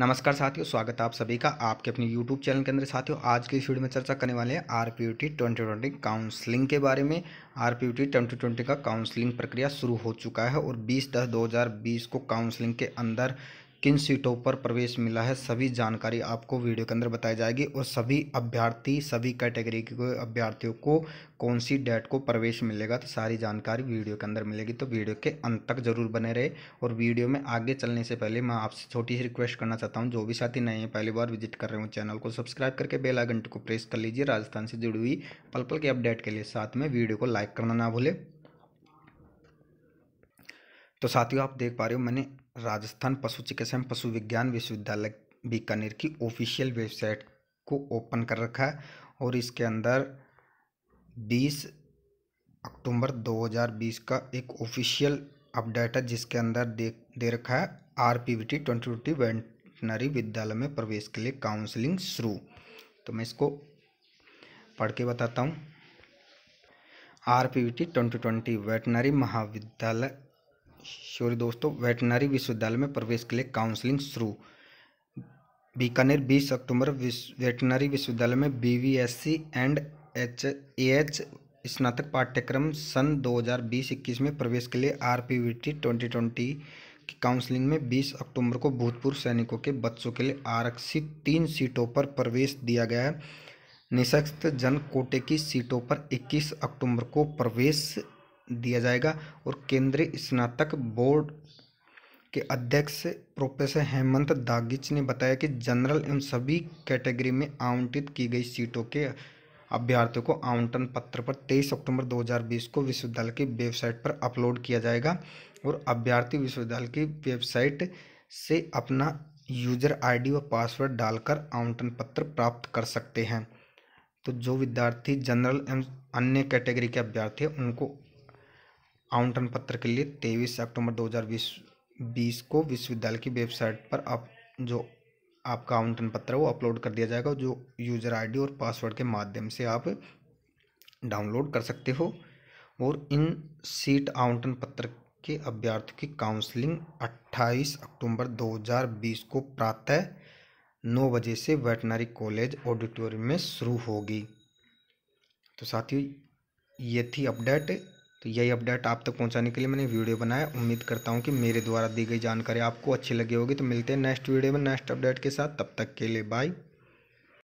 नमस्कार साथियों स्वागत है आप सभी का आपके अपने YouTube चैनल के अंदर साथियों आज की इस वीडियो में चर्चा करने वाले हैं R P U T twenty twenty counselling के बारे में R P U T twenty twenty का काउंसलिंग प्रक्रिया शुरू हो चुका है और 20 दस 2020 को काउंसलिंग के अंदर किन सीटों पर प्रवेश मिला है सभी जानकारी आपको वीडियो के अंदर बताई जाएगी और सभी अभ्यर्थी सभी कैटेगरी के अभ्यर्थियों को कौन सी डेट को प्रवेश मिलेगा तो सारी जानकारी वीडियो के अंदर मिलेगी तो वीडियो के अंत तक जरूर बने रहे और वीडियो में आगे चलने से पहले मैं आपसे छोटी सी रिक्वेस्ट करना चाहता हूँ जो भी साथी नए हैं पहली बार विजिट कर रहे हो चैनल को सब्सक्राइब करके बेल को प्रेस कर लीजिए राजस्थान से जुड़ी हुई पल पल के अपडेट के लिए साथ में वीडियो को लाइक करना ना भूलें तो साथियों आप देख पा रहे हो मैंने राजस्थान पशु चिकित्सा एवं पशु विज्ञान विश्वविद्यालय बीकानेर की ऑफिशियल वेबसाइट को ओपन कर रखा है और इसके अंदर 20 अक्टूबर 2020 का एक ऑफिशियल अपडेट है जिसके अंदर दे दे रखा है R P V T twenty twenty veterinary विद्यालय में प्रवेश के लिए काउंसलिंग शुरू तो मैं इसको पढ़ के बताता हूँ R P V T twenty twenty veterinary महाविद्यालय सॉरी दोस्तों वेटनरी विश्वविद्यालय में प्रवेश के लिए काउंसलिंग शुरू बीकानेर 20 अक्टूबर वेटनरी विश्वविद्यालय में बीवीएससी एंड एच एच स्नातक पाठ्यक्रम सन 2020-21 में प्रवेश के लिए R P V T twenty twenty की काउंसलिंग में 20 अक्टूबर को भूतपूर्व सैनिकों के बच्चों के लिए आरक्षित तीन सीटों पर प्रवेश दिया गया है निःशक्त जन कोटे की सीटों पर 21 अक्टूबर को प्रवेश दिया जाएगा और केंद्रीय स्नातक बोर्ड के अध्यक्ष प्रोफेसर हेमंत दागिच ने बताया कि जनरल एवं सभी कैटेगरी में आवंटित की गई सीटों के अभ्यर्थियों को आवंटन पत्र पर 23 अक्टूबर 2020 को विश्वविद्यालय की वेबसाइट पर अपलोड किया जाएगा और अभ्यर्थी विश्वविद्यालय की वेबसाइट से अपना यूजर आईडी व पासवर्ड डालकर आवंटन पत्र प्राप्त कर सकते हैं तो जो विद्यार्थी जनरल एवं अन्य कैटेगरी के अभ्यर्थी हैं उनको आवंटन पत्र के लिए तेईस अक्टूबर 2020 बीस को विश्वविद्यालय की वेबसाइट पर आप जो आपका आवंटन पत्र है वो अपलोड कर दिया जाएगा जो यूज़र आईडी और पासवर्ड के माध्यम से आप डाउनलोड कर सकते हो और इन सीट आवंटन पत्र के अभ्यर्थियों की काउंसलिंग 28 अक्टूबर 2020 को प्रातः नौ बजे से वेटनरी कॉलेज ऑडिटोरियम में शुरू होगी तो साथियों ये थी अपडेट तो यही अपडेट आप तक पहुंचाने के लिए मैंने वीडियो बनाया उम्मीद करता हूं कि मेरे द्वारा दी गई जानकारी आपको अच्छी लगी होगी तो मिलते हैं नेक्स्ट वीडियो में नेक्स्ट अपडेट के साथ तब तक के लिए बाय